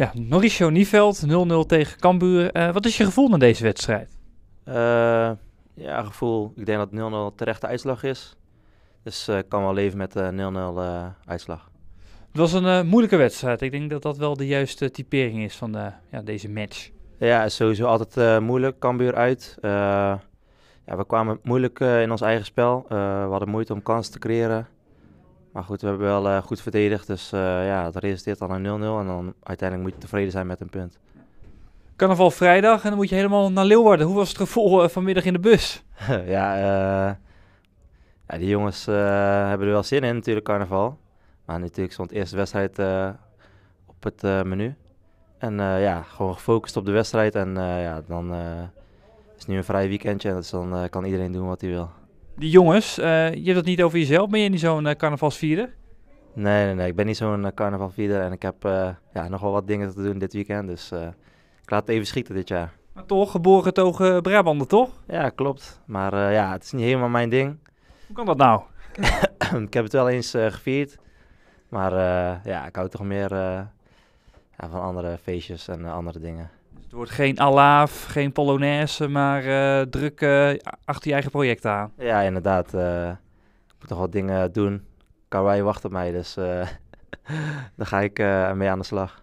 Ja, Mauricio Nieveld, 0-0 tegen Cambuur. Eh, wat is je gevoel na deze wedstrijd? Eh, ja, gevoel. Ik denk dat 0-0 terechte uitslag is. Dus eh, ik kan wel leven met 0-0 uitslag. Het was een moeilijke wedstrijd. Ik denk dat dat wel de juiste typering is van ja, deze match. Ja, sowieso altijd moeilijk. Cambuur uit. ja, we kwamen moeilijk in ons eigen spel. we hadden moeite om kansen te creëren. Maar goed, we hebben wel eh, goed verdedigd. Dus eh, ja, het resulteert dan een 0-0. En dan uiteindelijk moet je tevreden zijn met een punt. Carnaval vrijdag en dan moet je helemaal naar Leeuwarden. Hoe was het gevoel eh, vanmiddag in de bus? ja, ja, die jongens hebben er wel zin in natuurlijk, carnaval. Maar natuurlijk stond de eerste wedstrijd op het menu. En ja, gewoon gefocust op de wedstrijd. En ja, dan is nu een vrij weekendje. En dus dan kan iedereen doen wat hij wil die jongens, eh, je hebt het niet over jezelf. Ben je niet zo'n uh, carnavalsvierder? Nee, nee, nee, ik ben niet zo'n uh, eh, carnavalvierder. En ik heb ja, nogal wat dingen te doen dit weekend. Dus ik laat het even schieten dit jaar. Maar toch, geboren getogen Brabanten, toch? Ja, klopt. Maar ja, het is niet helemaal mijn ding. Hoe kan dat nou? ik heb het wel eens gevierd. Maar ja, ik hou toch meer ja, van andere feestjes en andere dingen. Het wordt geen alaaf, geen polonaise, maar eh, druk eh, achter je eigen project aan. Ja, inderdaad. Eh, ik moet nog wat dingen doen. Karwei wacht op mij, dus daar ga ik mee aan de slag.